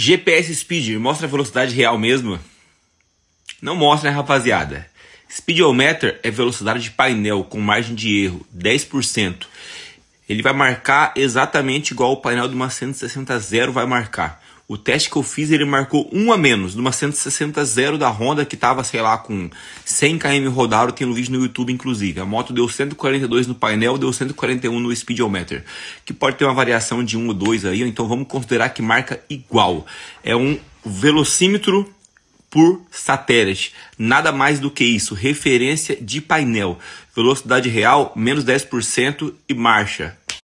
GPS Speed mostra a velocidade real mesmo? Não mostra, né, rapaziada? Speedometer é velocidade de painel com margem de erro 10% ele vai marcar exatamente igual o painel de uma 160 zero vai marcar. O teste que eu fiz, ele marcou um a menos, de uma 160 zero da Honda, que estava, sei lá, com 100 km rodado, tem um vídeo no YouTube, inclusive. A moto deu 142 no painel, deu 141 no speedometer, que pode ter uma variação de 1 ou 2 aí, então vamos considerar que marca igual. É um velocímetro por satélite. Nada mais do que isso. Referência de painel. Velocidade real, menos 10% e marcha.